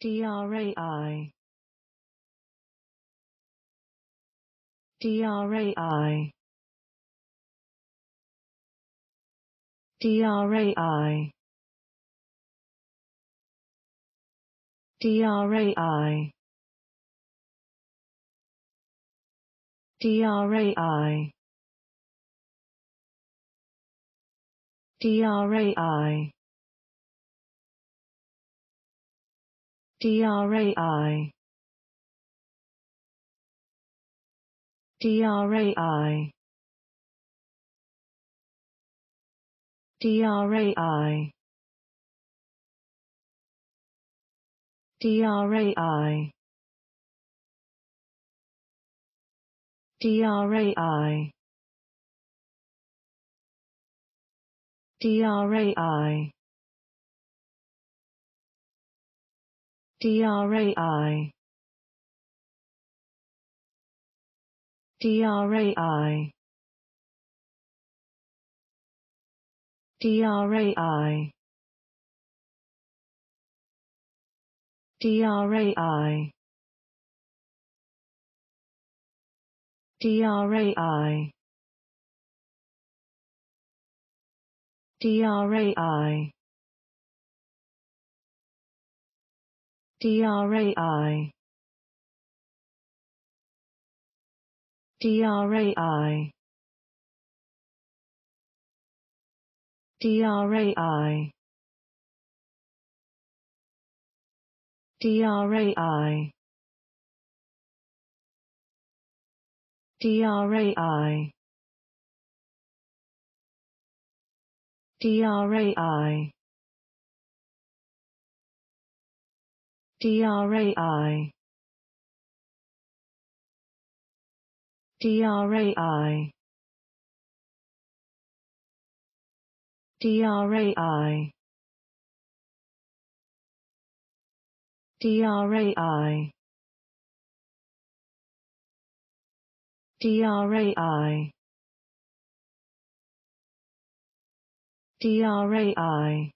DRAI DRAI DRAI DRAI DRAI DRAI DRAI DRAI DRAI DRAI DRAI DRAI DRAI DRAI DRAI DRAI DRAI DRAI DRAI DRAI DRAI DRAI DRAI DRAI DRAI DRAI DRAI DRAI DRAI DRAI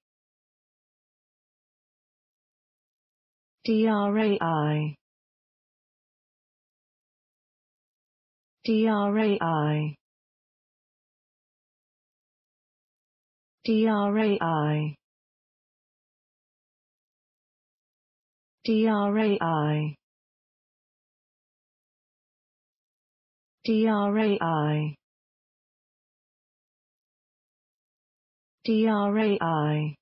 DRAI DRAI DRAI DRAI DRAI DRAI